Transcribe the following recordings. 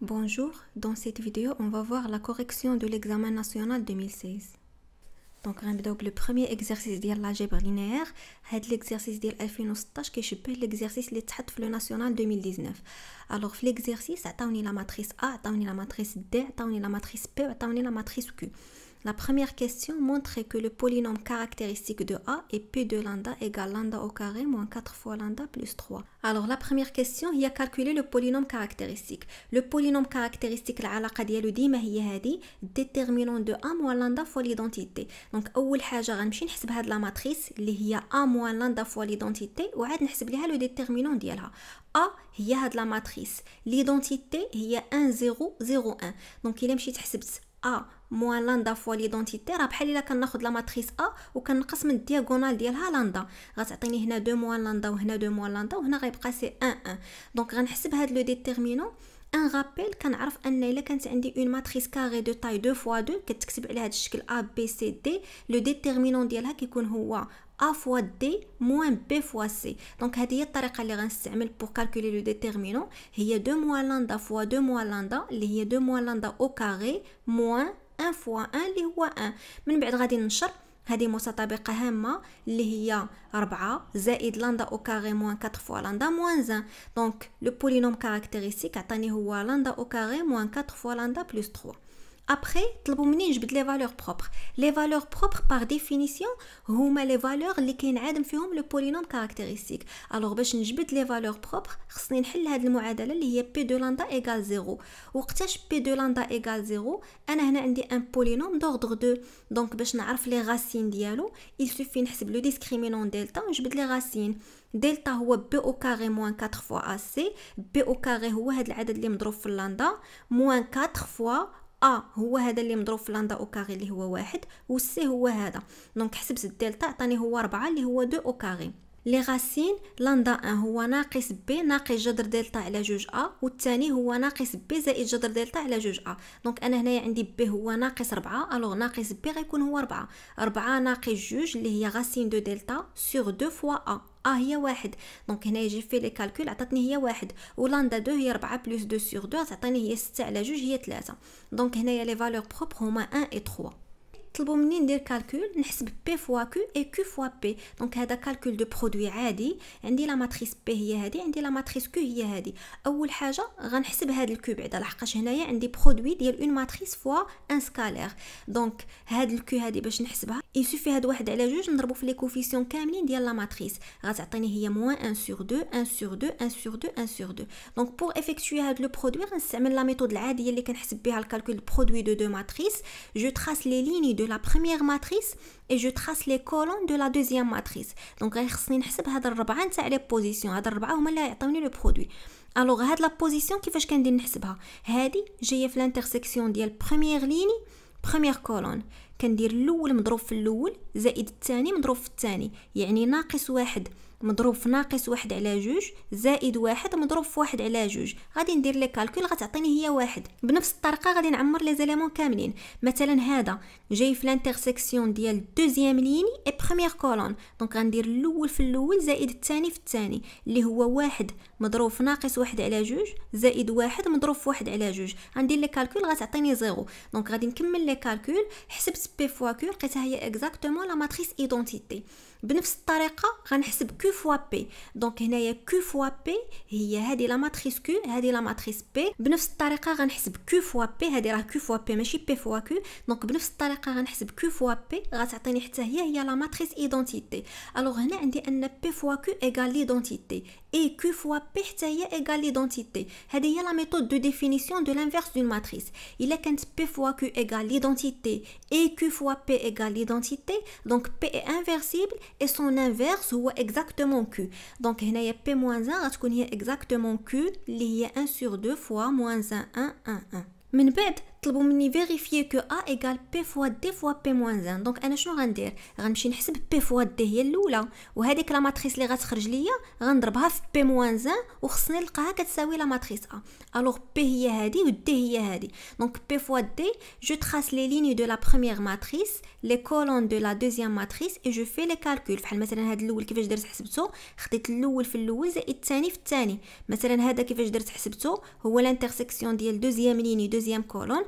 Bonjour, dans cette vidéo, on va voir la correction de l'examen national 2016. Donc, le premier exercice de l'algèbre linéaire, est l'exercice que 2016 est l'exercice les تحط le national 2019. Alors l'exercice, l'exercice a la matrice A, a la matrice D, a la matrice P, a la matrice Q. La première question montre que le polynôme caractéristique de A est P de lambda égale lambda au carré moins 4 fois lambda plus 3. Alors la première question il a calculé le polynôme caractéristique. Le polynôme caractéristique العلاقة ديالو ديما هي dit déterminant de A moins lambda fois l'identité. Donc أول حاجة غنمشي نحسب هاد la matrice, اللي A moins lambda fois l'identité وعاد نحسب ليها le déterminant ديالها. A هي had la matrice. L'identité a 1 0 0 1. Donc il مشيت حسبت A موان لاندا فوا ليدونتيتي راه بحال الا كناخذ لا ماتريس ا وكنقص من الدياغونال ديالها لاندا غتعطيني هنا دو موان لاندا وهنا دو موان لاندا وهنا غيبقى سي ان ان دونك غنحسب هاد لو ديتيرمينون ان غابيل كنعرف ان الا كانت عندي اون ماتريس كاري دو تاي دو فوا دو كتكتب على هاد الشكل ا بي سي دي لو ديتيرمينون ديالها كيكون هو ا فوا دي موان بي فوا سي دونك هذه هي الطريقه اللي غنستعمل بور كالكولي لو ديتيرمينون هي دو موان لاندا فوا دو موان لاندا اللي هي دو موان لاندا او كاري موان 1 فوا 1 اللي هو 1 من بعد غادي ننشر هذه متطابقة هامة اللي هي 4 زائد لاندا او كاري موان 4 فوا لاندا موان 1 دونك لو بولينوم كاركتيريستيك عطاني هو لاندا او كاري موان 4 فوا لاندا بلس 3 ابخي طلبوا مني نجبد لي فالور بروبر لي فالور بروبر بار ديفينيسيون هما لي فالور اللي كينعدم فيهم لو بولينوم كاركتيريستيك الوغ باش نجبد لي فالور بروبر خصني نحل هاد المعادله اللي هي بي دو لاندا ايغال زيرو وقتاش بي دو لاندا ايغال زيرو انا هنا عندي ان بولينوم دوردر دو دونك باش نعرف لي غاسين ديالو il suffit نحسب لو ديسكريمينون دلتا ونجبد لي غاسين دلتا هو بي او كاري موان 4 فوا ا سي بي او كاري هو هاد العدد اللي مضروب في اللاندا موان 4 فوا ا آه، هو هذا اللي مضروب في لاندا اوكاري اللي هو واحد سي هو هذا دونك حسبت الدلتا عطاني هو ربعة اللي هو دو اوكاري لي غاسين لاندا ان هو ناقص بي ناقص جذر دلتا على جوج ا والثاني هو ناقص بي زائد جذر دلتا على جوج ا دونك انا هنايا عندي بي هو ناقص 4 الوغ ناقص بي غيكون هو 4 4 ناقص جوج اللي هي غاسين دو دلتا سور دو فوا ا ا هي واحد دونك هنا يجي في لي كالكول عطاتني هي واحد ولاندا دو هي 4 بلس دو سور دو تعطيني هي 6 على جوج هي 3 دونك هنايا لي فالور بروبر هما 1 اي 3 طلبوا مني ندير كالكول نحسب بي فوا كو اي كو فوا بي دونك هذا كالكول دو برودوي عادي عندي لا ماتريس بي هي هذه عندي لا ماتريس كو هي هذه اول حاجه غنحسب هذا الكو بعدا لحقاش هنايا عندي برودوي ديال اون ماتريس فوا ان سكالير دونك هذا الكو هذه باش نحسبها يسوفي هاد واحد على جوج نضربو في لي كوفيسيون كاملين ديال لا ماتريس غتعطيني هي موان 1 سور 2 1 سور 2 1 سور 2 1 سور 2 دونك بور افيكتوي هاد لو برودوي غنستعمل لا ميثود العاديه اللي كنحسب بها الكالكول برودوي دو دو ماتريس جو تراس لي ليني دو la première matrice et je trace les colonnes de la deuxième matrice donc غيخصني نحسب هاد الربعه نتاع لي بوزيسيون هاد الربعه هما اللي يعطيوني لو برودوي الوغ هاد لا بوزيسيون كيفاش كندير نحسبها هادي جايه في لانترسيكسيون ديال بروميير ليني بروميير كولون كندير الاول مضروب في الاول زائد الثاني مضروب في الثاني يعني ناقص واحد مضروب في ناقص واحد على جوج زائد واحد مضروب في واحد على جوج غادي ندير لي كالكول غتعطيني هي واحد بنفس الطريقه غادي نعمر لي زيليمون كاملين مثلا هذا جاي في لانترسيكسيون ديال دوزيام ليني اي بخوميييغ كولون دونك غندير الاول في الاول زائد الثاني في الثاني اللي هو واحد مضروب في ناقص واحد على جوج زائد واحد مضروب في واحد على جوج غندير لي كالكول غتعطيني زيرو دونك غادي نكمل لي كالكول حسبت بي فوا كو لقيتها هي اكزاكتومون لا ماتريس ايدونتيتي بنفس الطريقه غنحسب كو فوا بي دونك هنايا كو فوا بي هي هذه لا ماتريس كو هذه لا ماتريس بي بنفس الطريقه غنحسب كو فوا بي هذه راه كو فوا بي ماشي بي فوا كو دونك بنفس الطريقه غنحسب كو فوا بي غتعطيني حتى هي هي لا ماتريس ايدونتيتي الوغ هنا عندي ان بي فوا كو ايغال ليدونتيتي et Q fois P égale l'identité. c'est la méthode de définition de l'inverse d'une matrice. Il est quand P fois Q égale l'identité et Q fois P égale l'identité, donc P est inversible et son inverse est exactement Q. Donc a P moins 1 y a exactement Q lié 1 sur 2 fois moins 1 1 1 1. طلبوا مني فيريفيي كو ا ايغال بي فوا دي فوا بي موان زان دونك انا شنو غندير غنمشي نحسب بي فوا دي هي الاولى وهذيك لا ماتريس اللي غتخرج ليا غنضربها في بي موان زان وخصني نلقاها كتساوي لا ماتريس ا الوغ بي هي هذه ودي هي هذه دونك بي فوا دي جو تراس لي ليني دو لا بروميير ماتريس لي كولون دو لا دوزيام ماتريس اي جو في لي كالكول بحال مثلا هذا الاول كيفاش درت حسبته خديت الاول في الاول زائد الثاني في الثاني مثلا هذا كيفاش درت حسبته هو لانترسيكسيون ديال دوزيام ليني دوزيام كولون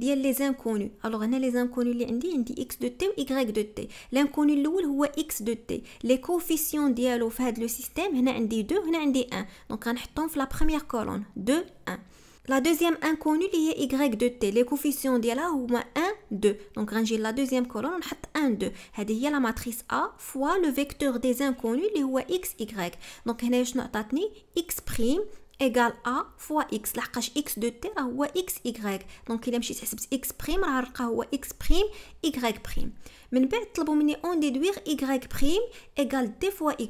les inconnus. Alors a les inconnus que x de t ou y de t. L'inconnu le est x de t. Les coefficients de ce système, 2 et 1. Donc on va la première colonne 2, 1. La deuxième inconnue est y de t. Les coefficients sont 1, 2. Donc on va la deuxième colonne 1, 2. C'est la matrice A fois le vecteur des inconnus qui est x, y. Donc ici je x égal à fois x hache x de t هو x y il aime مشيت حسبت x prime راه x prime y بريم من بعد طلبوا مني اون ديدويغ y بريم ايغال دي فوا y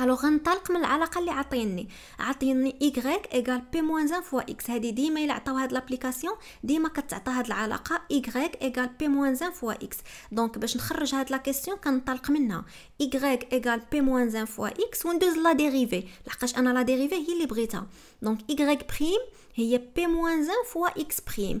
الوغ غنطلق من العلاقه اللي عاطيني عاطيني y ايغال بي موان زان فوا x هذه ديما الا عطاو هاد لابليكاسيون ديما كتعطى هاد العلاقه y ايغال بي موان زان فوا x دونك باش نخرج هاد لا كيسيون كنطلق منها y ايغال بي موان زان فوا x وندوز لا ديريفي لحقاش انا لا ديريفي هي اللي بغيتها دونك y بريم هي بي موان فوا x بريم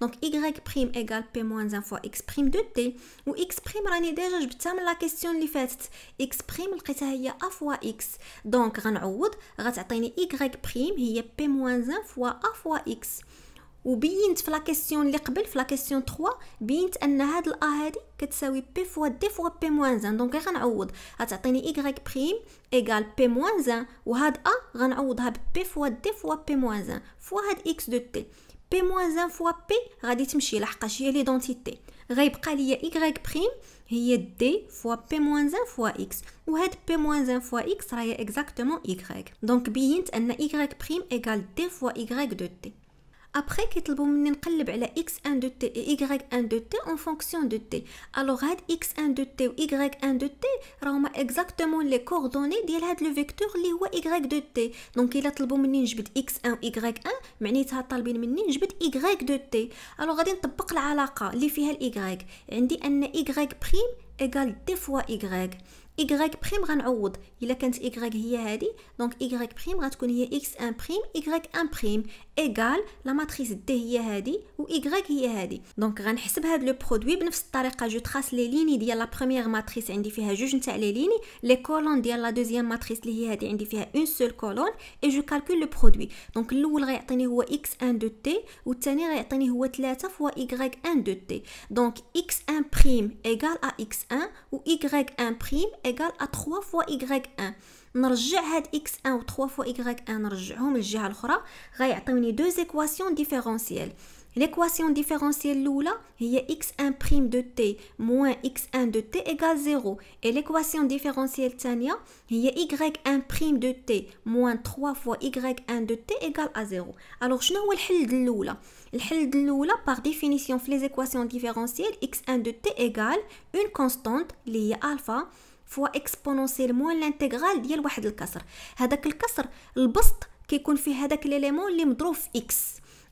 Donc, y égale p moins 1 fois x de t. Ou x prime, déjà, je vais te la question, les fait x prime, le a fois x. Donc, on va te y prime, il y p moins 1 fois a fois x. Ou bien, tu la question, les la question 3, on a hadi, que p fois d fois p moins 1. Donc, on va donner y prime égale p moins 1. Ou had a, on va te p fois d fois p moins 1. Fois x de t. بي موان ان فوا بي غادي تمشي لحقاش هي ليدونتيتي غيبقى ليا إيكغيك بريم هي دي فوا بي موان ان فوا اكس وهاد بي موان ان فوا اكس راهي اكزاكتومون إيكغيك دونك بينت ان إيكغيك بريم ايكال دي فوا إيكغيك دو تي ابخي كيطلبوا مني نقلب على اكس ان دو تي ايغريك ان دو تي اون فونكسيون دو تي الوغ هاد اكس ان دو تي و ايغريك ان دو تي راهما اكزاكتومون لي كوردوني ديال هاد لو فيكتور لي هو ايغريك دو تي دونك الا طلبوا مني نجبد اكس ان وايغريك ان معنيتها طالبين مني نجبد ايغريك دو تي الوغ غادي نطبق العلاقه اللي فيها الايغريك عندي ان ايغريك بريم ايغال دي فوا ايغريك إيكغيك بخيم غنعوض إلا كانت إيكغيك هي هادي دونك إيكغيك بخيم غتكون هي إكس أن بخيم إيكغيك أن بخيم إيكال لا ماتريس د هي هادي و إيكغيك هي هادي دونك غنحسب هاد لو برودوي بنفس الطريقة جو تخاس لي ليني ديال لا بخومييغ ماتخيس عندي فيها جوج نتاع لي ليني لي كولون ديال لا دوزيام ماتخيس لي هي هادي عندي فيها اون سول كولون إي جو كالكول لو برودوي دونك الأول غيعطيني هو إكس أن دو تي التاني غيعطيني هو تلاتة فوا إيكغيك أن دو تي دونك إكس أن بخيم إيكال أ إكس أن و إيكغيك أن بخيم égale à 3 fois y1 نرجع هاد x1 و 3 fois y1 نرجعهم للجهه الاخرى غيعطيوني دو ايكواسيون ديفيرونسييل ليكواسيون ديفيرونسييل الاولى هي x1 de t moins x1 de t égale 0 Et l'équation ديفيرونسييل الثانيه هي y1 de t moins 3 fois y1 de t égale à 0 Alors, شنو هو الحل ديال الاولى الحل l'ula الاولى بار ديفينيسيون في les équations ديفيرونسييل x1 de t égale une constante اللي هي الفا فوا اكسبونونسيلمون لانتيغرال ديال واحد الكسر هذاك الكسر البسط كيكون فيه هذاك ليليمون اللي مضروب في اكس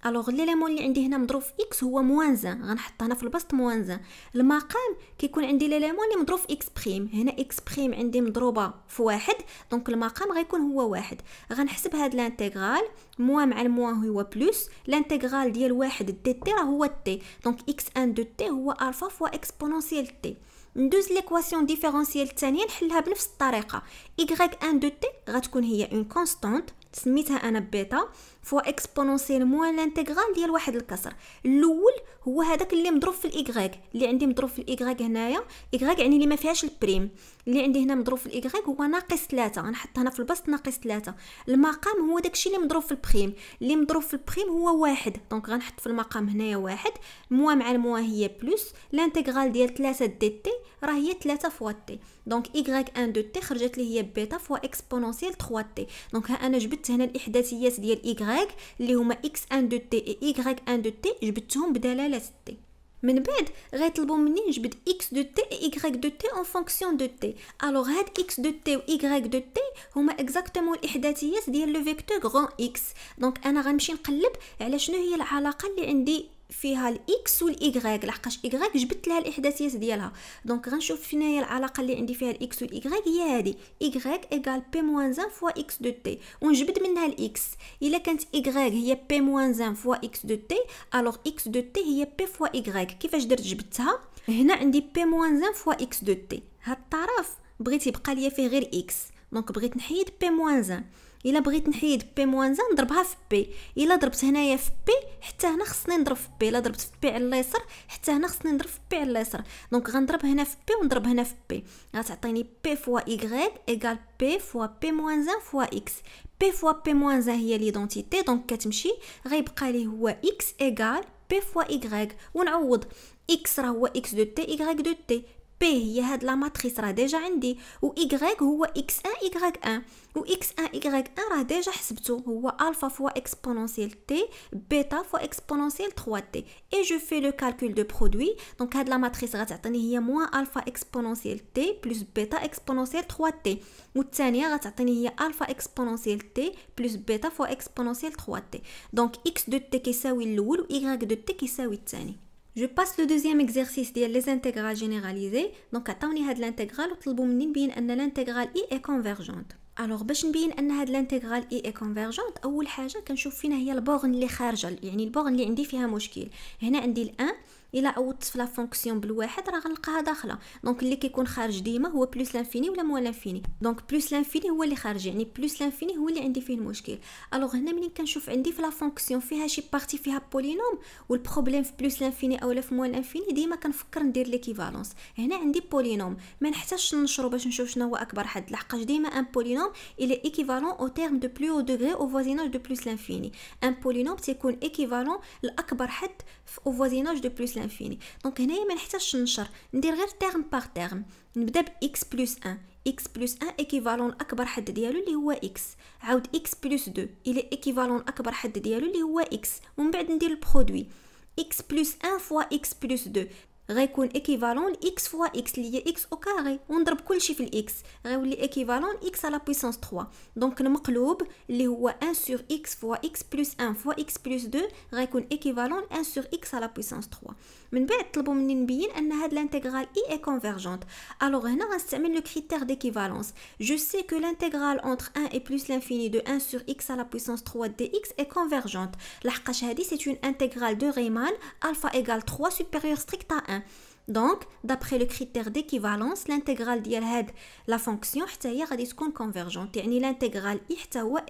الوغ ليليمون اللي عندي هنا مضروب في اكس هو موان زان غنحط هنا في البسط موان زان المقام كيكون عندي ليليمون اللي مضروب في اكس بريم هنا اكس بريم عندي مضروبه في واحد دونك المقام غيكون هو واحد غنحسب هاد لانتيغرال موان مع الموان هو بلس لانتيغرال ديال واحد دي تي راه هو تي دونك اكس ان دو تي هو الفا فوا اكسبونونسيال تي ندوز ليكواسيون ديفيرونسييل الثانيه نحلها بنفس الطريقه y 1 دو تي غتكون هي اون كونستانت سميتها انا بيتا فوا اكسبونونسيلمون لانتيغرال ديال واحد الكسر الاول هو هذاك اللي مضروب في الايغريك اللي عندي مضروب في الايغريك هنايا ايغريك يعني اللي ما فيهاش البريم اللي عندي هنا مضروب في الايغريك هو ناقص 3 غنحط هنا في البسط ناقص 3 المقام هو داكشي اللي مضروب في البريم اللي مضروب في البريم هو واحد دونك غنحط في المقام هنايا واحد موا مع الموا هي بلس لانتيغرال ديال 3 دي تي راه هي 3 فوا تي دونك ايغريك 1 دو تي خرجت لي هي بيتا فوا اكسبونونسيال 3 تي دونك ها انا جبت هنا الاحداثيات ديال ايغريك اللي هما اكس ان دو تي ايغريك ان دو تي جبدتهم بدلاله تي من بعد غيطلبوا مني نجبد اكس دو تي ايغريك دو تي اون فونكسيون دو تي الوغ هاد اكس دو تي و وايغريك دو تي هما اكزاكتومون الاحداثيات ديال لو فيكتور غون اكس دونك انا غنمشي نقلب على شنو هي العلاقه اللي عندي فيها الاكس والايغريك لحقاش ايغريك جبت لها الاحداثيات ديالها دونك غنشوف فين هي العلاقه اللي عندي فيها الاكس والايغريك هي هذه ايغريك ايغال بي موان زان فوا اكس دو تي ونجبد منها الاكس الا كانت ايغريك هي بي موان زان فوا اكس دو تي الوغ اكس دو تي هي بي فوا ايغريك كيفاش درت جبدتها هنا عندي بي موان زان فوا اكس دو تي هاد الطرف بغيت يبقى ليا فيه غير اكس دونك بغيت نحيد بي موان زان الا بغيت نحيد بي موان زان نضربها في بي الا ضربت هنايا في بي حتى هنا خصني نضرب في بي الا ضربت في بي على اليسار حتى هنا خصني نضرب في بي على اليسار دونك غنضرب هنا في بي ونضرب هنا في بي غتعطيني بي فوا ايغريك ايكال بي فوا بي موان زان فوا اكس بي فوا بي موان زان هي ليدونتيتي دونك كتمشي غيبقى لي هو اكس ايغال بي فوا ايغريك ونعوض اكس راه هو اكس دو تي ايغريك دو تي بي هي هاد لا ماتريس راه ديجا عندي و إيكغيك هو إكس أن إيكغيك أن و إكس أن إيكغيك أن راه ديجا حسبته هو ألفا فوا إكسبونونسيال تي بيتا فوا إكسبونونسيال تخوا تي إي جو في لو كالكول دو برودوي دونك هاد لا ماتريس غتعطيني هي موان ألفا إكسبونونسيال تي بلوس بيتا إكسبونونسيال تخوا تي و التانية غتعطيني هي ألفا إكسبونونسيال تي بلوس بيتا فوا إكسبونونسيال تخوا تي دونك إكس دو تي كيساوي الأول و إيكغيك دو تي كيساوي التاني جو باس لو دوزيام اكزرسيس ديال لي زانتيغرال جينيراليزي دونك عطاوني هاد الانتيغرال وطلبوا مني نبين ان الانتيغرال اي اي كونفيرجونت الوغ باش نبين ان هاد الانتيغرال اي اي كونفيرجونت اول حاجه كنشوف فين هي البورن اللي خارجه يعني البورن اللي عندي فيها مشكل هنا عندي الان الا عوضت في لا فونكسيون بالواحد راه غنلقاها داخله دونك اللي كيكون خارج ديما هو بلوس لانفيني ولا موان لانفيني دونك بلوس لانفيني هو اللي خارج يعني بلوس لانفيني هو اللي عندي فيه المشكل الوغ هنا ملي كنشوف عندي في لا فونكسيون فيها شي بارتي فيها بولينوم والبروبليم في بلوس لانفيني اولا في موان لانفيني ديما كنفكر ندير ليكيفالونس هنا عندي بولينوم ما نحتاجش ننشرو باش نشوف شنو هو اكبر حد لحقاش ديما ان بولينوم الى ايكيفالون او تيرم دو بلو دوغري او فوازيناج دو بلوس لانفيني ان بولينوم تيكون ايكيفالون لاكبر حد في او فوازيناج دو بلوس لانفيني دونك هنايا ما نحتاجش ننشر ندير غير تيرم بار تيرم نبدا باكس بلس 1 اكس بلس 1 ايكيفالون اكبر حد ديالو اللي هو اكس عاود اكس بلس 2 الى ايكيفالون اكبر حد ديالو اللي هو اكس ومن بعد ندير البرودوي اكس بلس 1 فوا اكس بلس 2 Réconne équivalent x fois x lié x au carré. On drop tout le chiffre x. Réconne équivalent x à la puissance 3. Donc, le makloub, li y 1 sur x fois x plus 1 fois x plus 2. Réconne équivalent 1 sur x à la puissance 3. من بعد طلبوا مني نبين l'intégrale I est convergente. Alors, d'équivalence. Je sais que l'intégrale entre 1 et plus l'infini de 1 sur x à la puissance 3 dx est convergente. لحقاش هذه c'est une intégrale de Riemann alpha égale 3 supérieur strict à 1. Donc, d'après le critère d'équivalence, l'intégrale de la fonction est convergente. cest à convergente. que l'intégrale i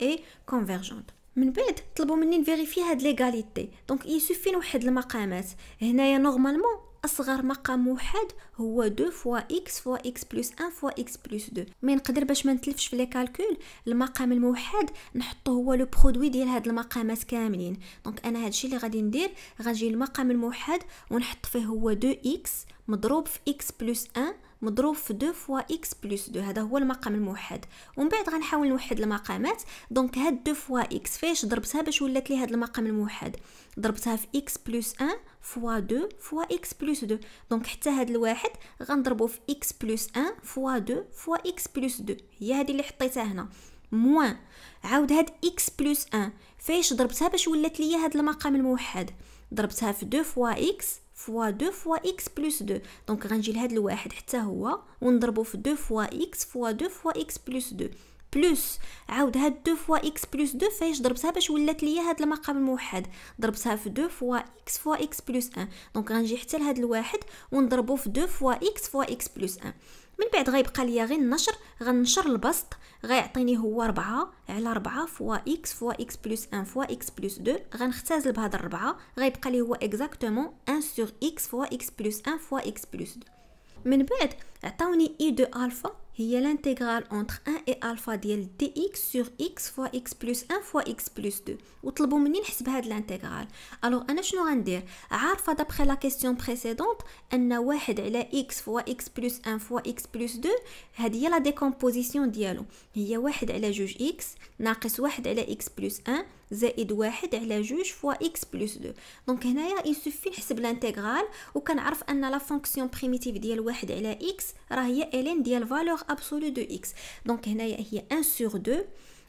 est convergente. من بعد طلبوا مني نفيريفي هاد ليغاليتي دونك يسفين واحد المقامات هنايا نورمالمون اصغر مقام موحد هو 2 فوا اكس فوا اكس بلس 1 فوا اكس بلس 2 مي نقدر باش ما نتلفش في لي كالكول المقام الموحد نحطو هو لو برودوي ديال هاد المقامات كاملين دونك انا هادشي اللي غادي ندير غنجي المقام الموحد ونحط فيه هو 2 اكس مضروب في اكس بلس 1 مضروب في 2 فوا اكس بلس 2 هذا هو المقام الموحد ومن بعد غنحاول نوحد المقامات دونك هاد 2 فوا اكس فاش ضربتها باش ولات لي هاد المقام الموحد ضربتها في اكس بلس 1 فوا 2 فوا اكس بلس 2 دونك حتى هاد الواحد غنضربو في اكس بلس 1 فوا 2 فوا اكس بلس 2 هي هادي اللي حطيتها هنا موان عاود هاد اكس بلس 1 فاش ضربتها باش ولات لي هاد المقام الموحد ضربتها في 2 فوا اكس فوا دو فوا اكس بلس دو دونك غنجي لهاد الواحد حتى هو ونضربو في دو فوا اكس فوا دو فوا اكس بلس دو بلس عاود هاد دو فوا اكس بلس دو فاش ضربتها باش ولات ليا هاد المقام الموحد ضربتها في دو فوا اكس فوا اكس بلس ان دونك غنجي حتى لهاد الواحد ونضربو في دو فوا اكس فوا اكس بلس ان من بعد غيبقى ليا غير النشر غنشر البسط غيعطيني هو ربعة على ربعة فوا اكس فوا اكس بلس ان فوا اكس بلس دو غنختزل بهاد 4 غيبقى لي هو اكزاكتومون ان سور اكس فوا اكس بلس ان فوا اكس بلس دو من بعد عطاوني اي دو الفا il y a l'intégrale entre 1 et alpha dL dx sur x fois x plus 1 fois x plus 2. outre le bon minimum de l'intégrale. alors, on va se rappeler. à partir d'après la question précédente, un 1 sur x fois x plus 1 fois x plus 2, il y a la décomposition d'alo. il y a 1 sur x moins 1 sur x plus 1 زائد واحد على جوج فوا اكس بلس دو دونك هنايا يسفي نحسب الانتيغرال وكنعرف ان لا فونكسيون بريميتيف ديال واحد على اكس راه هي الين ديال فالور ابسولو دو اكس دونك هنايا هي ان سور دو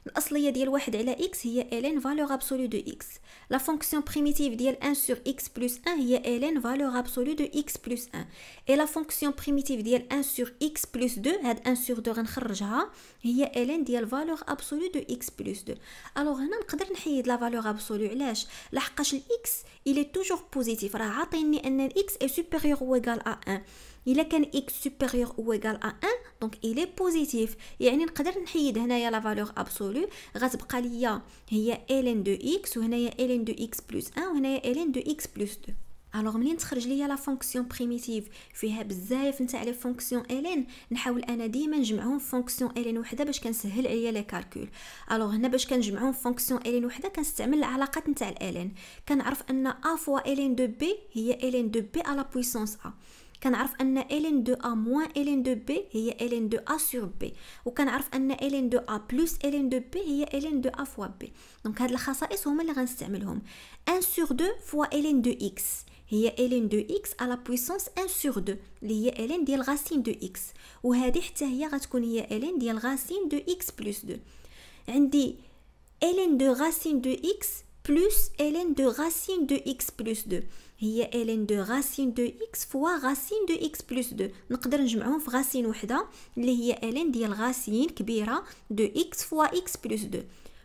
الاصليه ديال واحد على اكس هي ln فالور ابسولو دو اكس لا فونكسيون بريميتيف ديال 1 سور اكس بلس 1 هي ln فالور ابسولو دو اكس بلس 1 اي لا فونكسيون بريميتيف ديال 1 سور اكس بلس 2 هاد 1 سور 2 غنخرجها هي ln ديال فالور ابسولو دو اكس بلس 2 الوغ هنا نقدر نحيد لا فالور ابسولو علاش لحقاش الاكس الي توجور بوزيتيف راه عاطيني ان الاكس اي سوبيريور او ايغال ا 1 الا كان اكس سوبيريور او ايغال ا 1 دونك الي بوزيتيف يعني نقدر نحيد هنايا لا فالور ابسولو غتبقى ليا هي ln دو اكس وهنايا ln دو اكس بلس 1 وهنايا ln دو اكس بلس 2 الوغ ملي تخرج ليا لا فونكسيون بريميتيف فيها بزاف نتاع لي فونكسيون الين نحاول انا ديما نجمعهم في فونكسيون الين وحده باش كنسهل عليا لي كالكول الوغ هنا باش كنجمعهم في فونكسيون الين وحده كنستعمل العلاقات نتاع الين كنعرف ان ا فوا الين دو بي هي الين دو بي على بويسونس ا كنعرف ان الين دو ا موان الين دو بي هي الين دو ا سور بي وكنعرف ان الين دو ا بلس الين دو بي هي الين دو ا فوا بي دونك هاد الخصائص هما اللي غنستعملهم ان سور دو فوا الين دو اكس هي الين دو اكس على بويسونس ان سور دو اللي هي الين ديال غاسين دو اكس وهذه حتى هي غتكون هي الين ديال غاسين دو اكس بلس دو عندي الين دو غاسين دو اكس بلس الين دو غاسين دو اكس بلس دو هي ln دو غاسين دو اكس فوا غاسين دو اكس بلس دو نقدر نجمعهم في غاسين وحده اللي هي ln ديال غاسين كبيره دو اكس فوا اكس بلس دو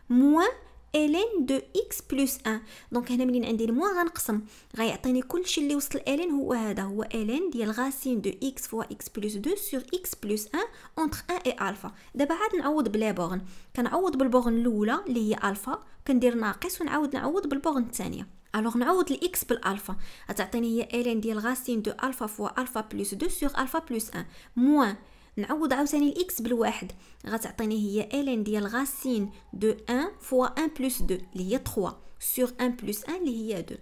موان ln دو اكس بلس 1 دونك هنا منين عندي الموان غنقسم غيعطيني كلشي اللي وصل ln هو هذا هو ln ديال غاسين دو اكس فوا اكس بلس 2 سور اكس بلس 1 اونتخ 1 اي الفا دابا عاد نعوض بلا بوغن كنعوض بالبوغن الاولى اللي هي الفا كندير ناقص ونعاود نعوض بالبوغن الثانيه الوغ نعوض الاكس بالالفا غتعطيني هي الين ديال غاسين دو الفا فوا الفا بلس دو سوغ الفا بلس ان موان نعوض عاوتاني الاكس بالواحد غتعطيني هي الين ديال غاسين دو ان فوا ان بلس دو اللي هي 3 سوغ ان بلس ان اللي هي دو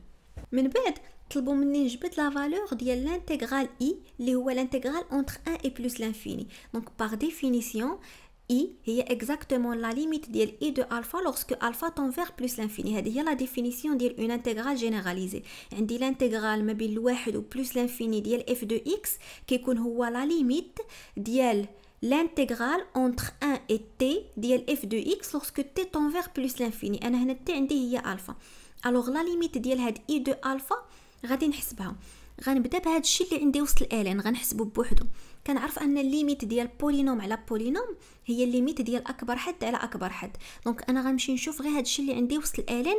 من بعد طلبوا مني نجبد لا فالور ديال لانتيغرال اي اللي هو لانتيغرال اونتر ان اي بلس لانفيني دونك باغ ديفينيسيون i est exactement la limite de i de alpha lorsque alpha tend vers plus l'infini. C'est la définition d'une intégrale généralisée. عندي l'intégrale ما بين plus l'infini de f de x كيكون هو la limite de l'intégrale entre 1 et t ديال f de x lorsque t tend vers plus l'infini. Et t عندي alpha. Alors la limite de i de alpha غادي نحسبها. غنبدا بهذا الشيء اللي عندي وسط الالين غنحسبه بوحدو كنعرف ان الليميت ديال بولينوم على بولينوم هي الليميت ديال اكبر حد على اكبر حد دونك انا غنمشي نشوف غير هذا الشيء اللي عندي وسط الالين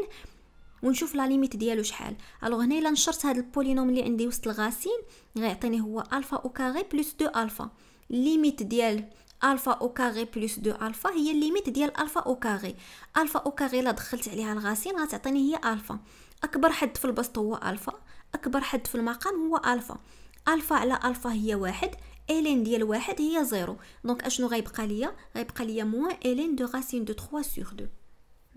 ونشوف لا ليميت ديالو شحال الوغ هنا الا نشرت هذا البولينوم اللي عندي وسط الغاسين غيعطيني هو الفا او كاري بلس دو الفا ليميت ديال الفا او كاري بلس دو الفا هي الليميت ديال الفا او كاري الفا او كاري الا دخلت عليها الغاسين غتعطيني هي الفا اكبر حد في البسط هو الفا أكبر حد في المقام هو ألفا ألفا على ألفا هي واحد إلين ديال واحد هي زيرو دونك أشنو غيبقى ليا غيبقى ليا موان إلين دو غاسين دو 3 سور دو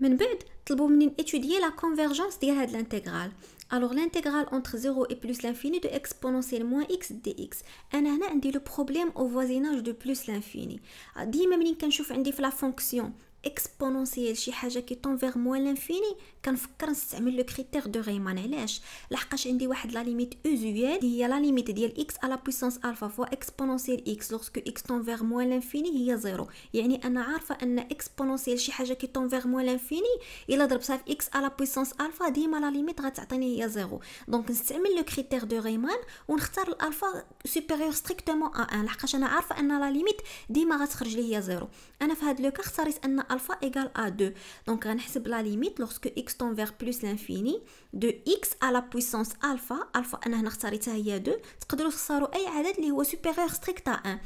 من بعد طلبوا مني نيتوديي لا كونفيرجونس ديال هاد الانتيغرال الوغ لانتيغرال اونتر 0 اي بلس لانفيني دو اكسبونونسيال موان اكس دي اكس انا هنا عندي لو بروبليم او فوازيناج دو بلس لانفيني ديما ملي كنشوف عندي في لا فونكسيون اكسبونونسييل شي حاجه كي طون فيغ موا لانفيني كنفكر نستعمل لو كريتير دو ريمان علاش لحقاش عندي واحد لا ليميت اوزويال هي لا ليميت ديال اكس على بويسونس الفا فوا اكسبونونسييل اكس لوسكو اكس طون فيغ موا لانفيني هي زيرو يعني انا عارفه ان اكسبونونسييل شي حاجه كي طون فيغ موا لانفيني الا ضربتها في اكس على بويسونس الفا ديما لا ليميت غتعطيني هي زيرو دونك نستعمل لو كريتير دو ريمان ونختار الالفا سوبيريور ستريكتومون ا ان لحقاش انا عارفه ان لا ليميت ديما غتخرج لي هي زيرو انا في هاد لو كا اختاريت ان alpha égale à 2. Donc, on a la limite lorsque x tend vers plus l'infini de x à la puissance alpha. Alpha, on a 2. تقدروا تختاروا اي عدد supérieur strict à 1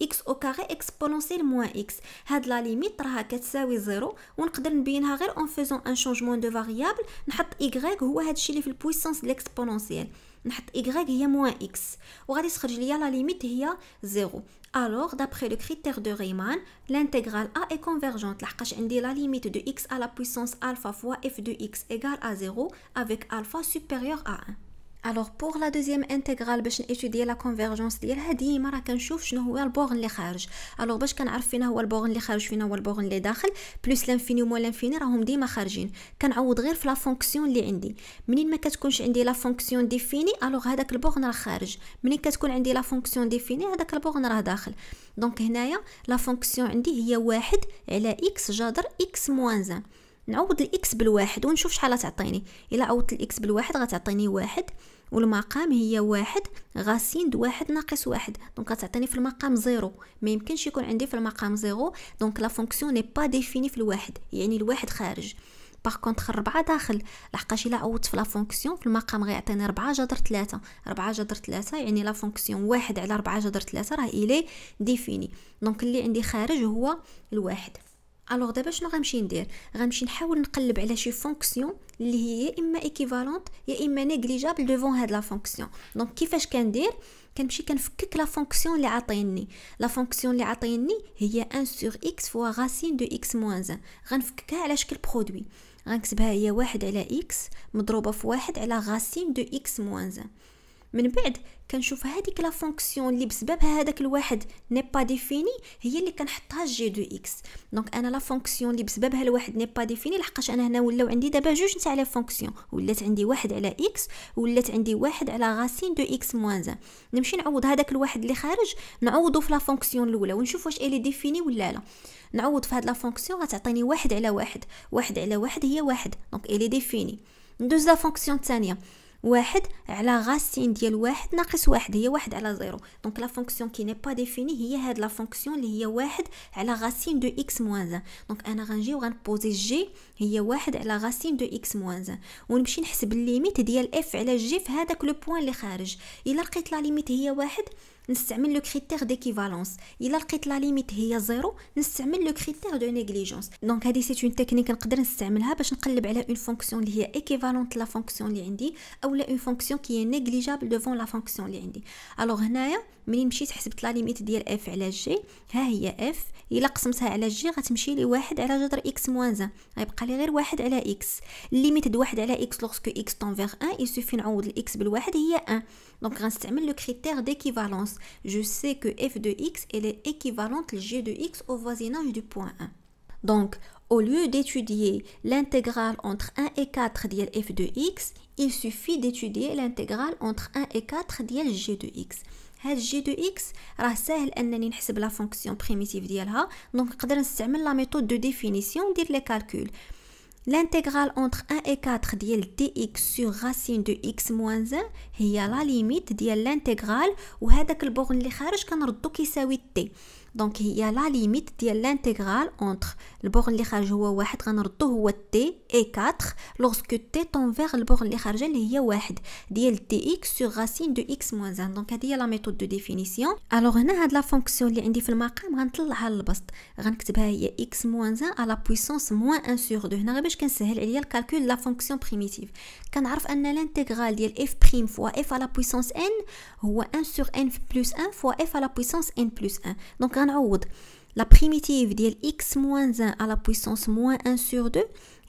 x au carré exponentiel moins x هاد la limite راها 0. On peut نبينها en faisant un changement de variable نحط y est هادشي اللي la puissance de l'exponentielle نحط y هي moins x وغادي تخرج ليا la limite هي 0. Alors, d'après le critère de Riemann, l'intégrale A est convergente. La limite de x à la puissance alpha fois f de x égale à 0 avec alpha supérieur à 1. الوغ بوغ لا دوزيام انتغرال باش نيتودي لا كونفيرجونس ديالها ديما راه كنشوف شنو هو البوغن اللي خارج الوغ باش كنعرف فين هو البوغن اللي خارج فين هو البوغن اللي داخل بلوس لانفيني مو لانفيني راهم ديما خارجين كنعوض غير في لا فونكسيون اللي عندي منين ما كتكونش عندي لا فونكسيون ديفيني الوغ هذاك البوغن راه خارج منين كتكون عندي لا فونكسيون ديفيني هذاك البوغن راه داخل دونك هنايا لا فونكسيون عندي هي واحد على اكس جذر اكس موان زان نعوض الاكس بالواحد ونشوف شحال غتعطيني الا عوضت الاكس بالواحد غتعطيني واحد والمقام هي واحد غاسيند واحد ناقص واحد دونك غتعطيني في المقام زيرو ما يمكنش يكون عندي في المقام زيرو دونك لا فونكسيون ني با ديفيني في الواحد يعني الواحد خارج باغ كونطخ ربعة داخل لحقاش الا عوضت في لا فونكسيون في المقام غيعطيني ربعة جدر تلاتة ربعة جدر تلاتة يعني لا فونكسيون واحد على ربعة جدر تلاتة راه إلي ديفيني دونك اللي عندي خارج هو الواحد الوغ دابا شنو غنمشي ندير غنمشي نحاول نقلب على شي فونكسيون اللي هي يا اما ايكيفالونت يا اما نيغليجابل دوفون هاد لا فونكسيون دونك كيفاش كندير كنمشي كنفكك لا فونكسيون اللي عاطيني لا فونكسيون اللي عاطيني هي 1 سور اكس فوا غاسين دو اكس موان غنفككها على شكل برودوي غنكتبها هي واحد على اكس مضروبه في واحد على غاسين دو اكس موان من بعد كنشوف هذيك لا فونكسيون اللي بسببها هذاك الواحد ني با ديفيني هي اللي كنحطها جي دو اكس دونك انا لا فونكسيون اللي بسببها الواحد ني با ديفيني لحقاش انا هنا ولاو عندي دابا جوج نتاع لي فونكسيون ولات عندي واحد على اكس ولات عندي واحد على غاسين دو اكس موان زان نمشي نعوض هذاك الواحد اللي خارج نعوضو في لا فونكسيون الاولى ونشوف واش الي ديفيني ولا لا نعوض في هاد لا فونكسيون غتعطيني واحد على واحد واحد على واحد هي واحد دونك الي ديفيني ندوز لا فونكسيون الثانيه واحد على غاسين ديال واحد ناقص واحد هي واحد على زيرو دونك لا فونكسيون كي ني با ديفيني هي هاد لا فونكسيون اللي هي واحد على غاسين دو اكس موان زان دونك انا غنجي وغنبوزي جي هي واحد على غاسين دو اكس موان زان ونمشي نحسب الليميت ديال اف على جي في هذاك لو بوان اللي خارج الا لقيت لا ليميت هي واحد نستعمل لو كريتير ديكيفالونس الا لقيت لا ليميت هي زيرو نستعمل لو كريتير دو نيغليجونس دونك هذه سيت اون تكنيك نقدر نستعملها باش نقلب على اون فونكسيون اللي هي ايكيفالونت لا فونكسيون اللي عندي اولا اون فونكسيون كي نيغليجابل دوفون لا فونكسيون اللي عندي الوغ هنايا ملي مشيت حسبت لا ليميت ديال اف على جي ها هي اف الا قسمتها على جي غتمشي لي واحد على جذر اكس موان زان غيبقى لي غير واحد على اكس ليميت د واحد على اكس لوغسكو اكس فيغ ان يسوفي نعوض الاكس بالواحد هي ان دونك غنستعمل لو كريتير ديكيفالونس Je sais que f de x est équivalente à g de x au voisinage du point 1. Donc, au lieu d'étudier l'intégrale entre 1 et 4 d'IL f de x, il suffit d'étudier l'intégrale entre 1 et 4 d'IL g de x. g de x اكس راه ساهل انني نحسب لا فونكسيون بريميتيف ديالها دونك نقدر نستعمل لا ميثود دو ديفينيسيون ندير les calculs. L'intégrale entre 1 et 4 ديال dx sur racine de x moins 1 هي لا ليميت ديال l'intégrale وهذاك البغن اللي خارج كنردو كيساوي t donc il y a la limite de l'intégrale entre le borné inférieur ou un de 2h t et 4 lorsque t tend vers le borné inférieur il y a 1 de dx sur racine de x moins 1 donc c'est a la méthode de définition alors on a de la fonction liée dans les magasins entre le bas donc x moins 1 à la puissance moins 1 sur 2. on a vu que c'est il y a le calcul la fonction primitive quand on sait que l'intégrale de f fois f à la puissance n ou 1 sur n plus 1 fois f à la puissance n plus 1 donc la primitive de x-1 à la puissance moins 1 sur 2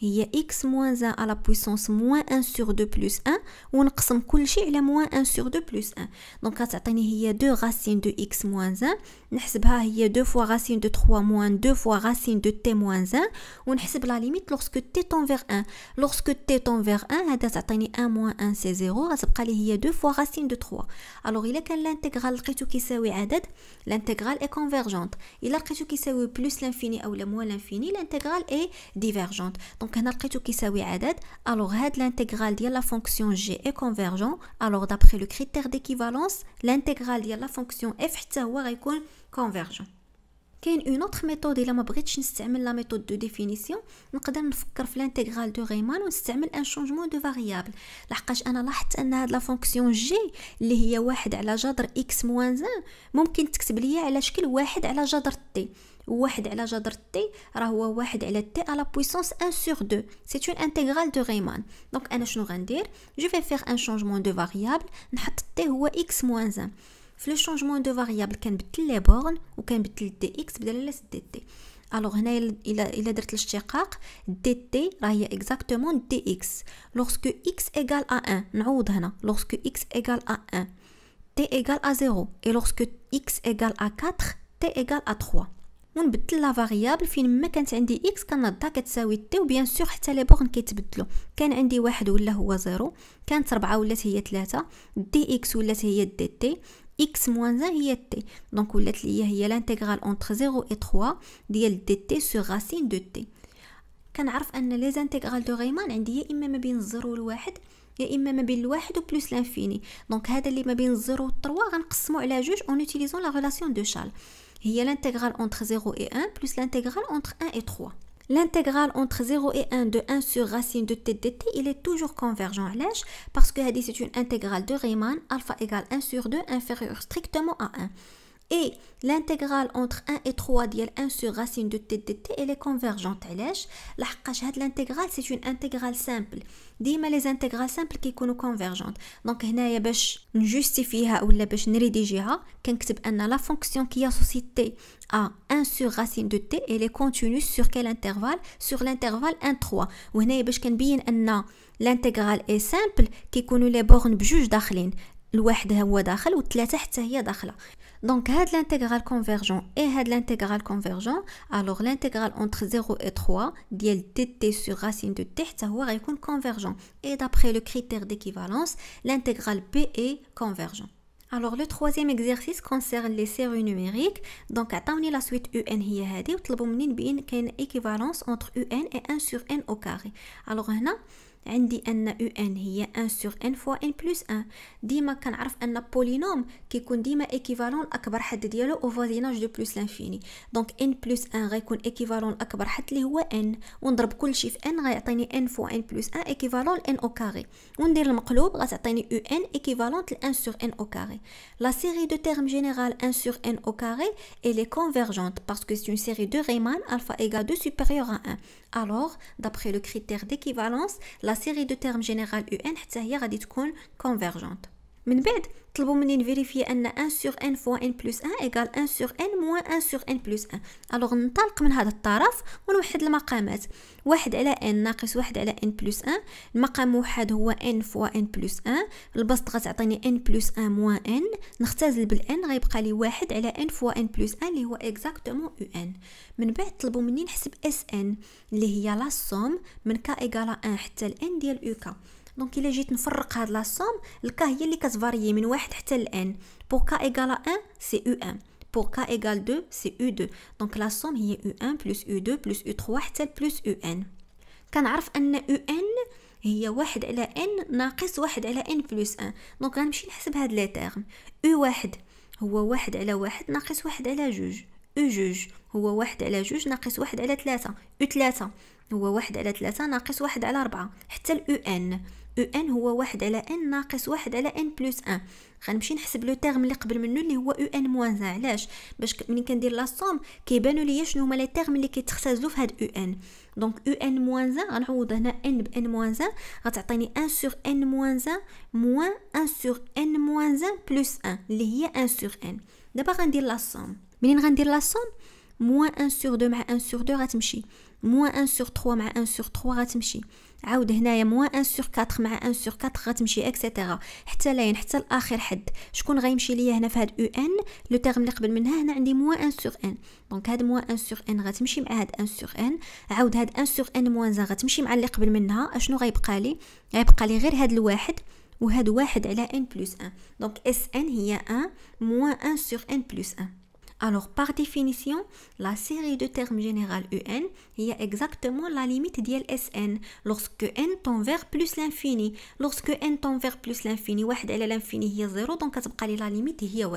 il y a x moins 1 à la puissance moins 1 sur 2 plus 1 on كل شيء على moins 1 sur 2 plus 1 دونك ça هي 2 racines de x moins 1 نحسبها هي 2 fois racine de 3 moins 2 fois racine de t moins 1 on ونحسب la limite lorsque t tend vers 1 lorsque t tend vers 1 هذا تعطيني 1 moins 1 c'est 0 غتبقى لي هي 2 fois racine de 3 alors y a l'intégrale qui est عدد l'intégrale est convergente l'intégrale qui est plus l'infini ou moins l'infini l'intégrale est divergente donc دونك هنا لقيتو كيساوي عدد الوغ هاد لانتيغرال ديال لا فونكسيون جي اي كونفيرجون الوغ دابخي لو كريتير ديكيفالونس لانتيغرال ديال لا فونكسيون اف حتى هو غيكون كونفيرجون كاين اون اوتر ميثود الا ما بغيتش نستعمل لا ميثود دو ديفينيسيون نقدر نفكر في لانتيغرال دو ريمان ونستعمل ان شونجمون دو فاريابل لحقاش انا لاحظت ان هاد لا فونكسيون جي اللي هي واحد على جذر اكس موان زان ممكن تكتب ليا على شكل واحد على جذر تي 1 à la jadre de t, c'est 1 à la t à la puissance 1 sur 2. C'est une intégrale de Riemann. Donc, je vais faire un changement de variable. On va t, ou x moins 1. Le changement de variable, quand on met les bornes, on met dx, on met dt. Alors, il y a de l'échec. Dt, c'est exactement dx. Lorsque x est égal à 1, on remet ici. Lorsque x est égal à 1, t est égal à 0. Et lorsque x est égal à 4, t est égal à 3. ونبدل لا فاريابل فين ما كانت عندي اكس كنضها كتساوي تي وبيان سور حتى لي بورن كيتبدلوا كان عندي واحد ولا هو زيرو كانت ربعة ولات هي ثلاثة دي اكس ولات هي دي تي اكس موان زان هي تي دونك ولات ليا هي لانتيغرال اونتر زيرو اي تخوا ديال دي تي سور راسين دو تي كنعرف ان لي زانتيغرال دو غيمان عندي يا اما ما بين الزيرو والواحد يا اما ما بين الواحد وبلوس لانفيني دونك هذا اللي ما بين و والطروا غنقسمو على جوج اون اوتيليزون لا ريلاسيون دو شال Il y a l'intégrale entre 0 et 1 plus l'intégrale entre 1 et 3. L'intégrale entre 0 et 1 de 1 sur racine de t dt, il est toujours convergent. à Parce que c'est une intégrale de Riemann, alpha égale 1 sur 2, inférieure strictement à 1 et l'intégrale entre 1 et 3 ديال 1 sur racine de t dt elle est convergente علاش لحقاش هاد l'intégrale c'est une intégrale simple ديما les intégrales simples sont convergentes donc هنايا باش نجوستيفيها ولا باش نريديجيها كنكتب ان la fonction qui associe t à 1 sur racine de t elle est continue sur quel intervalle sur l'intervalle 1 3 وهنايا باش كنبين ان l'intégrale est simple كيكونوا لي بورن بجوج داخلين الواحد هو داخل والثلاثه حتى هي داخله donc, l'intégrale convergent et had l'intégrale convergent, alors l'intégrale entre 0 et 3 ديال dt sur racine de t, ça va être convergent. Et d'après le critère d'équivalence, l'intégrale p est convergent. Alors le troisième exercice concerne les séries numériques. Donc attendez la suite un هي هذه وطلبوا مني équivalence entre un et 1 sur n au carré. Alors maintenant n un, est 1 sur n fois n plus 1. Dima arf polynôme, plus équivalent voisinage de plus l'infini. Donc n plus 1 ray équivalent l'akbarhad li n. On tous les chiffres n rayatani n fois n plus 1 équivalent n au carré. On le un équivalent 1 sur n au carré. La série de termes général 1 sur n au carré, est convergente, parce que c'est une série de Rayman alpha égale 2 supérieur à 1. Alors, d'après le critère d'équivalence, la la série de termes général UN حتى هي convergente. من بعد طلبوا مني نفيريفي ان 1 سور ان فوا ان بلس 1 ايغال 1 سور ان موان 1 سور ان بلس 1 الوغ ننطلق من هذا الطرف ونوحد المقامات 1 على ان ناقص 1 على ان بلس 1 المقام موحد هو ان فوا ان بلس 1 البسط غتعطيني ان بلس 1 موان ان نختزل بالان غيبقى لي 1 على ان فوا ان بلس 1 اللي هو اكزاكتومون او ان من بعد طلبوا مني نحسب اس ان اللي هي لا سوم من كا ايغال 1 حتى الان ديال او كا دونك الا جيت نفرق هاد لا سوم الكا هي اللي كتفاريي من واحد حتى لان بو كا ايغال ان سي او ان بو كا ايغال دو سي او دو دونك لا سوم هي او ان بلس او دو بلس او تخوا حتى بلس او ان كنعرف ان او ان هي واحد على ان ناقص واحد على ان بلس ان دونك غنمشي نحسب هاد لي تيرم او واحد هو واحد على واحد ناقص واحد على جوج او جوج هو واحد على جوج ناقص واحد على ثلاثة او ثلاثة هو واحد على ثلاثة ناقص واحد على ربعة حتى الـ او ان او e ان هو واحد على ان ناقص واحد على ان بلس ان غنمشي نحسب لو تيرم اللي قبل منه اللي هو او ان موان زان علاش باش ملي كندير لا سوم كيبانوا ليا شنو هما لي تيرم اللي كيتختازلو في هاد او ان دونك او ان موان زان غنعوض هنا ان بان موان زان غتعطيني ان سور ان موان زان موان ان سور ان موان زان بلس ان اللي هي ان سور ان دابا غندير لا سوم منين غندير لا سوم موان ان سور دو مع ان سور دو غتمشي موان ان سور تخوا مع ان سور تخوا غتمشي عاود هنايا موا ان سور 4 مع ان سور 4 غتمشي اكسيتيرا حتى لاين يعني، حتى لاخر حد شكون غيمشي ليا هنا في هاد او ان لو تيرم اللي قبل منها هنا عندي موا ان سور ان دونك هاد موا ان سور ان غتمشي مع هاد ان سور ان عاود هاد ان سور ان موان زان غتمشي مع اللي قبل منها اشنو غيبقى لي غيبقى لي غير هاد الواحد وهاد واحد على ان بلس ان دونك اس ان هي ان موا ان سور ان بلس ان Alors, par définition, la série de termes générales UN e est exactement la limite de SN lorsque n tend vers plus l'infini. Lorsque n tend vers plus l'infini, 1 l'infini est 0, donc la limite est 1.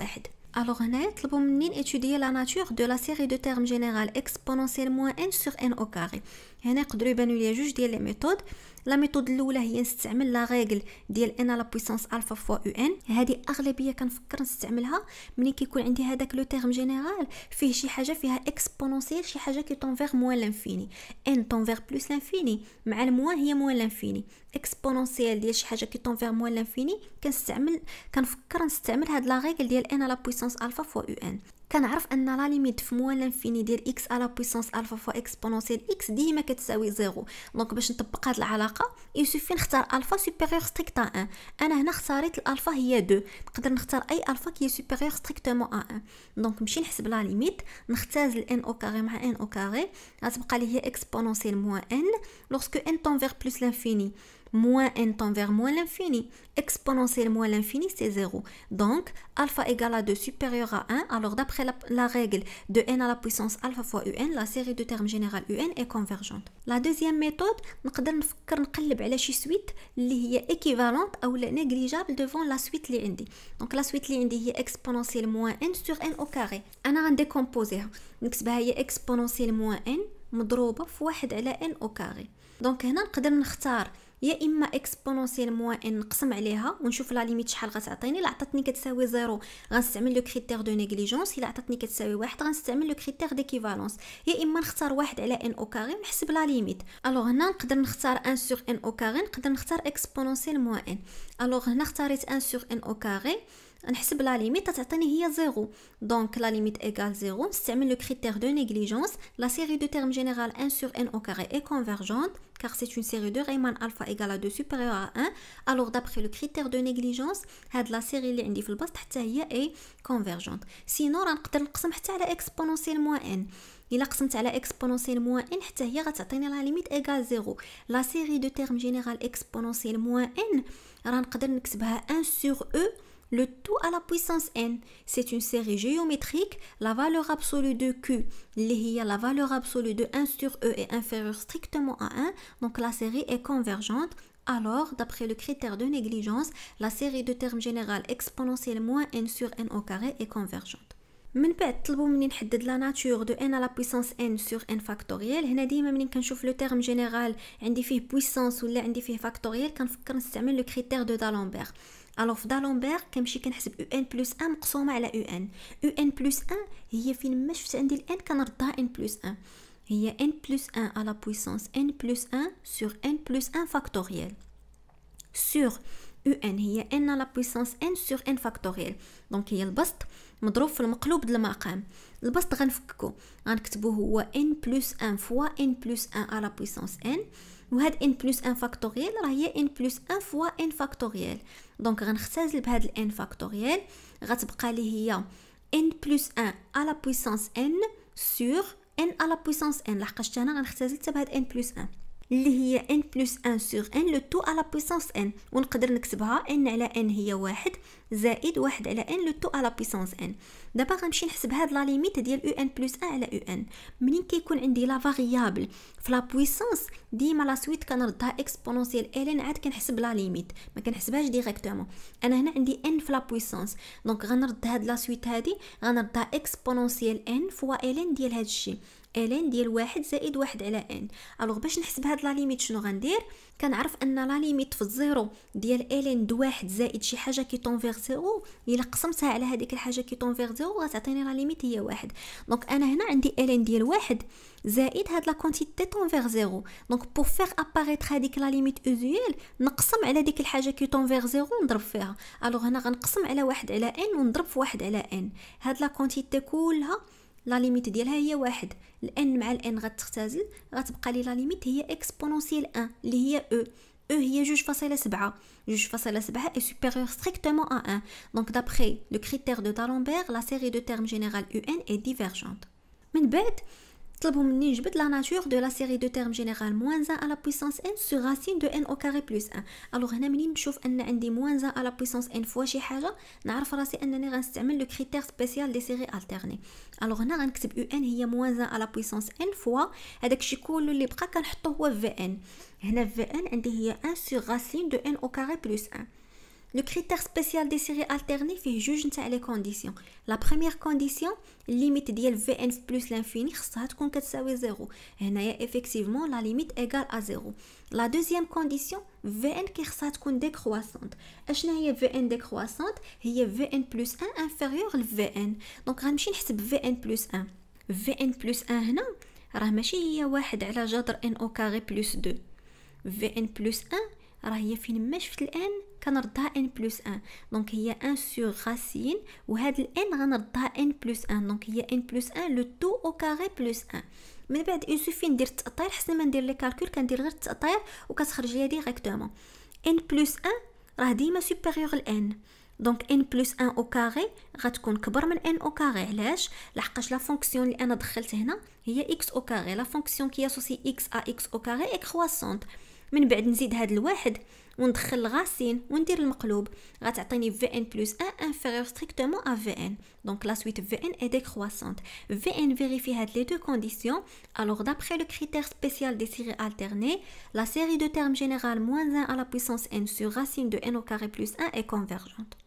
Alors, on a étudier la nature de la série de termes générales exponentielle moins n sur n au carré. On a les les méthodes. لا ميثود الاولى هي نستعمل لا ريغل ديال ان لا بويسونس الفا فوا او ان هذه اغلبيه كنفكر نستعملها ملي كيكون عندي هذاك لو تيرم جينيرال فيه شي حاجه فيها اكسبونونسييل شي حاجه كي فيغ موان لانفيني ان فيغ بلوس لانفيني مع الموان هي موان لانفيني اكسبونونسييل ديال شي حاجه كي فيغ موان لانفيني كنستعمل كنفكر نستعمل هاد لا ريغل ديال ان لا بويسونس الفا فوا او ان كنعرف ان لا ليميت في موان لانفيني ديال اكس على بويسونس الفا فوا اكسبونونسيال اكس ديما كتساوي زيرو دونك باش نطبق هاد العلاقه يسوفي نختار الفا سوبيريور ا 1 انا هنا اختاريت الالفا هي 2 نقدر نختار اي الفا كي سوبيريور ستريكتومون 1 دونك نمشي نحسب لا ليميت نختاز ان او كاري مع ان او كاري غتبقى لي هي اكسبونونسيال موان ان لوغسكو ان فيغ بلوس لانفيني moins n tend vers moins l'infini. Exponentielle moins l'infini, c'est 0. Donc, alpha égale à 2 supérieur à 1. Alors, d'après la, règle de n à la puissance alpha fois un, la série de termes générales un est convergente. La deuxième méthode, nous suite qui est équivalente ou négligeable devant la suite اللي Donc, la suite est exponentielle moins n sur n au carré. décomposé Donc, c'est exponentielle moins n مضروبة في 1 n au carré. donc هنا نقدر يا اما اكسبونونسيال موان نقسم عليها ونشوف لا ليميت شحال غتعطيني الا عطاتني كتساوي زيرو غنستعمل لو كريتير دو نيغليجونس الا عطاتني كتساوي واحد غنستعمل لو كريتير ديكيفالونس يا اما نختار واحد على ان او كاري ونحسب لا ليميت الوغ هنا نقدر نختار ان سور ان او كاري نقدر نختار اكسبونونسيال موان الوغ هنا اختاريت ان سور ان او كاري la limite est égale à 0 donc la limite est égale à 0 on le critère de négligence la série de termes général 1 sur n au carré est convergente car c'est une série de rayman alpha égale à 2 supérieur à 1 alors d'après le critère de négligence la série est convergente sinon on peut la diviser sur moins n on moins n pour obtenir la limite égale à 0 la série de termes général exponentiel moins n on peut la à 1 sur e le tout à la puissance n, c'est une série géométrique. La valeur absolue de Q, la valeur absolue de 1 sur E est inférieure strictement à 1, donc la série est convergente. Alors, d'après le critère de négligence, la série de termes général exponentielle moins n sur n au carré est convergente. من بعد طلبوا مني نحدد لا ناتور دو ان على puissance بويسونس ان سور ان فاكتوريال هنا ديما ملي كنشوف لو تيرم جينيرال عندي فيه بويسونس ولا عندي فيه فاكتوريال كنفكر نستعمل لو كريتير دو دالومبير الوغ في دالومبير كنمشي كنحسب او ان بلس ان مقسومه على او ان او ان بلس ان هي فين ما شفت عندي الان كنردها ان بلس ان هي ان بلس ان على بويسونس ان بلس ان سور ان بلس ان فاكتوريال سور او ان هي ان على بويسونس ان سور ان فاكتوريال دونك هي البسط مضروب في المقلوب د المقام البسط غنفككو غنكتبو هو ان بلس ان فوا ان بلس ان على بويسونس ان وهاد ان بلس ان فاكتوريال راه هي ان بلس ان فوا ان فاكتوريال دونك غنختزل بهاد الان فاكتوريال غتبقى لي هي ان بلس ان على بويسانس ان سور ان على بويسانس ان لحقاش انا غنختزل حتى بهاد ان بلس ان اللي هي ان بلس ان سور ان لو تو على بويسونس ان ونقدر نكتبها ان على ان هي واحد زائد واحد على ان لو تو على بويسونس ان دابا غنمشي نحسب هاد لا ليميت ديال او ان بلس ان على او ان منين كيكون عندي لا فاريابل في لا بويسونس ديما لا سويت كنردها اكسبونونسيال ال ان عاد كنحسب لا ليميت ما كنحسبهاش ديريكتومون انا هنا عندي ان في لا بويسونس دونك غنرد هاد لا سويت هادي غنردها اكسبونونسيال ان فوا ال ان ديال هادشي ان ديال واحد زائد واحد على ان الوغ باش نحسب هاد لا ليميت شنو غندير كنعرف ان لا ليميت في الزيرو ديال ان دو واحد زائد شي حاجه كي فيغ زيرو الا قسمتها على هذيك الحاجه كي فيغ زيرو غتعطيني لا ليميت هي واحد دونك انا هنا عندي ان ديال واحد زائد هاد لا كونتيتي فيغ زيرو دونك بور فيغ اباريتر هذيك لا ليميت اوزيال نقسم على ديك الحاجه كي فيغ زيرو ونضرب فيها الوغ هنا غنقسم على واحد على ان ونضرب في واحد على ان هاد لا كونتيتي كلها La limite d'elle-là est 1. L'n avec l'n va être 36. La limite va rester exponentielle 1, qui E. E est le juge face à la 7. Le juge face à la 7 est supérieur strictement à 1. Donc, d'après le critère de d'Alembert, la série de termes générales un est divergente. Mais bête طلبهم مني نجبد لا ناتور دو لا سيري دو تيرم جينيرال موان زان على بويسونس ان سو راسين دو ان او كاري بلس ان الوغ هنا منين نشوف ان عندي موان زان على بويسونس ان فوا شي حاجه نعرف راسي انني غنستعمل لو كريتير سبيسيال دي سيري التيرني الوغ هنا غنكتب يو ان هي موان زان على بويسونس ان فوا هذاك الشيء كله اللي بقى كنحطو هو في ان هنا في ان عندي هي ان سو راسين دو ان او كاري بلس ان Le critère spécial des séries alternées fait juge les conditions. La première condition, limite de Vn plus l'infini, ça va 0. Et effectivement, la limite égale à 0. La deuxième condition, Vn qui va décroissante. Et Vn décroissante, il Vn plus 1 inférieur à Vn. Donc, on va Vn plus 1. Vn plus 1, là, on 1 à la n au carré plus 2. Vn plus 1, là, il y de n كنردها ان بلس ان دونك هي ان سور غاسين وهاد الان غنردها ان بلس ان دونك هي ان بلس ان لو تو او كاري بلس ان من بعد ان سوفي ندير التأطير حسن ما ندير لي كالكول كندير غير التأطير وكتخرج ليا ديريكتومون ان بلس ان راه ديما سوبيريور لان دونك ان بلس ان او كاري غتكون كبر من ان او كاري علاش لحقاش لا فونكسيون اللي انا دخلت هنا هي اكس او كاري لا فونكسيون كي اسوسي اكس ا اكس او كاري اكرواسونت من بعد نزيد هاد الواحد On tril racine, on dit le club. Ça vn plus 1 inférieur strictement à vn. Donc la suite vn est décroissante. Vn vérifie les deux conditions. Alors d'après le critère spécial des séries alternées, la série de termes général moins 1 à la puissance n sur racine de n au carré plus 1 est convergente.